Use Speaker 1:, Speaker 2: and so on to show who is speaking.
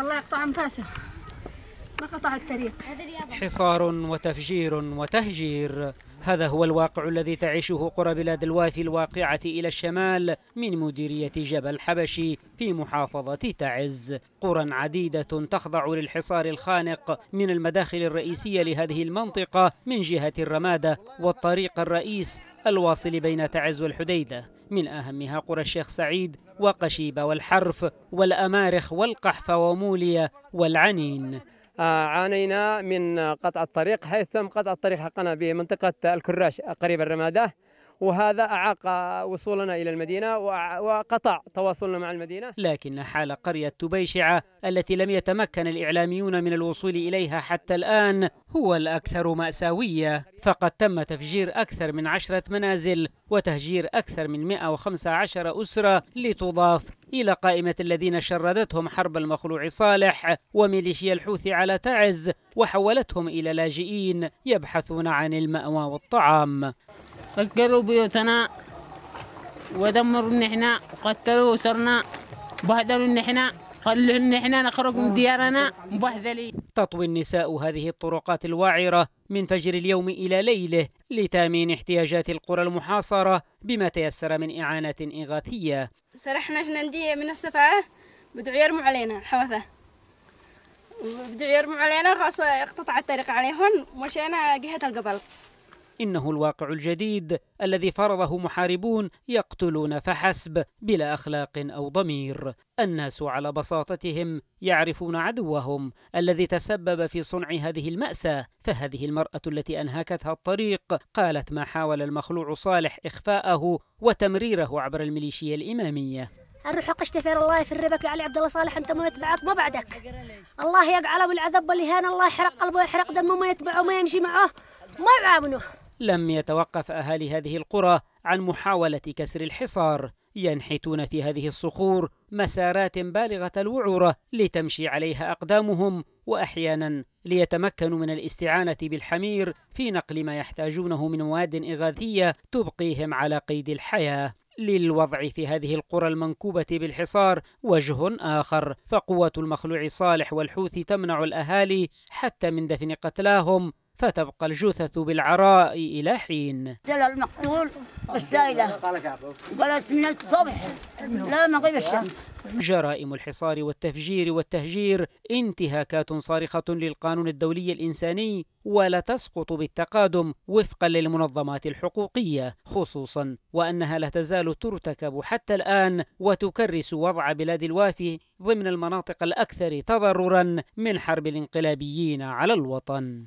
Speaker 1: الله يقطع انفاسه ما قطع الطريق حصار وتفجير وتهجير هذا هو الواقع الذي تعيشه قرى بلاد الوافي الواقعة إلى الشمال من مديرية جبل حبشي في محافظة تعز قرى عديدة تخضع للحصار الخانق من المداخل الرئيسية لهذه المنطقة من جهة الرمادة والطريق الرئيس الواصل بين تعز والحديدة من أهمها قرى الشيخ سعيد وقشيبة والحرف والأمارخ والقحفة ومولية والعنين عانينا من قطع الطريق حيث تم قطع الطريق حقنا بمنطقة الكراش قريب الرمادة وهذا أعاق وصولنا إلى المدينة وقطع تواصلنا مع المدينة لكن حال قرية تبيشعة التي لم يتمكن الإعلاميون من الوصول إليها حتى الآن هو الأكثر مأساوية فقد تم تفجير أكثر من عشرة منازل وتهجير أكثر من 115 أسرة لتضاف إلى قائمة الذين شردتهم حرب المخلوع صالح وميليشيا الحوثي على تعز وحولتهم إلى لاجئين يبحثون عن المأوى والطعام فجروا بيوتنا ودمروا نحنا احنا وقتلوا اسرنا بهدلوا نحنا احنا خلوا نحنا احنا نخرج من ديارنا مبهذلين تطوي النساء هذه الطرقات الوعره من فجر اليوم الى ليله لتامين احتياجات القرى المحاصره بما تيسر من اعانات اغاثيه سرحنا جنندية من السفاه بدعوا يرموا علينا الحوثه بدعوا يرموا علينا خاصة اقتطع الطريق عليهم ومشينا جهة القبل إنه الواقع الجديد الذي فرضه محاربون يقتلون فحسب بلا أخلاق أو ضمير الناس على بساطتهم يعرفون عدوهم الذي تسبب في صنع هذه المأساة فهذه المرأة التي أنهكتها الطريق قالت ما حاول المخلوع صالح إخفاءه وتمريره عبر الميليشيا الإمامية الروح قشتفير الله في الربك علي عبد الله صالح انت ما يتبعك ما بعدك الله يقعله بالعذاب العذاب والاهانه الله يحرق قلبه يحرق دمه ما يتبعه ما يمشي معه ما يعاونه لم يتوقف أهالي هذه القرى عن محاولة كسر الحصار ينحتون في هذه الصخور مسارات بالغة الوعورة لتمشي عليها أقدامهم وأحيانا ليتمكنوا من الاستعانة بالحمير في نقل ما يحتاجونه من مواد إغاثية تبقيهم على قيد الحياة للوضع في هذه القرى المنكوبة بالحصار وجه آخر فقوة المخلوع صالح والحوثي تمنع الأهالي حتى من دفن قتلاهم فتبقى الجثث بالعراء إلى حين جلال المقتول السائلة قالت من الصبح لا مغيب الشمس جرائم الحصار والتفجير والتهجير انتهاكات صارخة للقانون الدولي الإنساني ولا تسقط بالتقادم وفقا للمنظمات الحقوقية خصوصا وأنها لا تزال ترتكب حتى الآن وتكرس وضع بلاد الوافي ضمن المناطق الأكثر تضررا من حرب الانقلابيين على الوطن